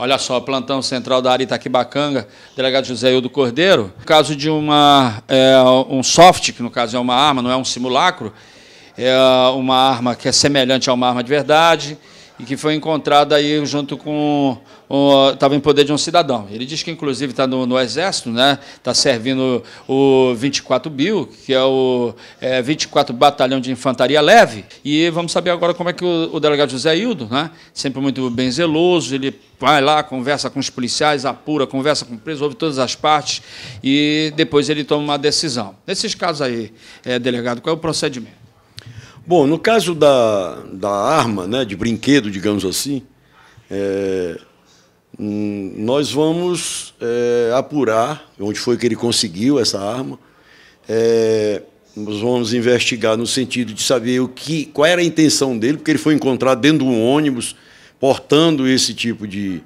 Olha só, plantão central da área Itaquibacanga, delegado José Hildo Cordeiro. No caso de uma, é, um soft, que no caso é uma arma, não é um simulacro, é uma arma que é semelhante a uma arma de verdade, e que foi encontrada aí junto com estava em poder de um cidadão. Ele diz que inclusive está no, no, exército, né? Está servindo o 24 Bill, que é o é, 24 Batalhão de Infantaria Leve. E vamos saber agora como é que o, o delegado José Hildo, né? Sempre muito bem zeloso, ele vai lá, conversa com os policiais, apura, conversa com o preso, ouve todas as partes e depois ele toma uma decisão. Nesses casos aí, é, delegado, qual é o procedimento? Bom, no caso da, da arma, né, de brinquedo, digamos assim, é, nós vamos é, apurar onde foi que ele conseguiu essa arma. É, nós vamos investigar no sentido de saber o que, qual era a intenção dele, porque ele foi encontrado dentro de um ônibus portando esse tipo de,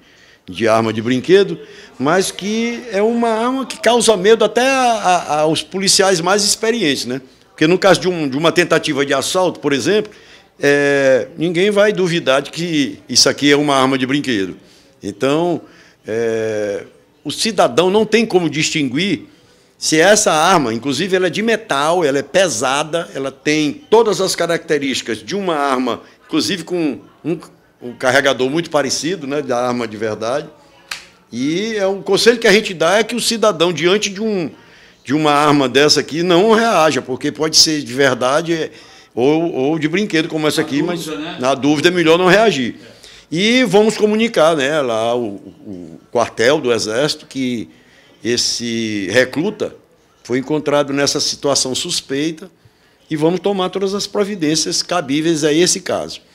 de arma de brinquedo, mas que é uma arma que causa medo até a, a, aos policiais mais experientes, né? Porque no caso de, um, de uma tentativa de assalto, por exemplo, é, ninguém vai duvidar de que isso aqui é uma arma de brinquedo. Então, é, o cidadão não tem como distinguir se essa arma, inclusive, ela é de metal, ela é pesada, ela tem todas as características de uma arma, inclusive com um, um carregador muito parecido, né, da arma de verdade. E é um conselho que a gente dá é que o cidadão diante de um de uma arma dessa aqui, não reaja, porque pode ser de verdade é, ou, ou de brinquedo como essa na aqui, dúvida, mas né? na dúvida é melhor não reagir. E vamos comunicar né, lá o, o quartel do Exército que esse recluta foi encontrado nessa situação suspeita e vamos tomar todas as providências cabíveis a esse caso.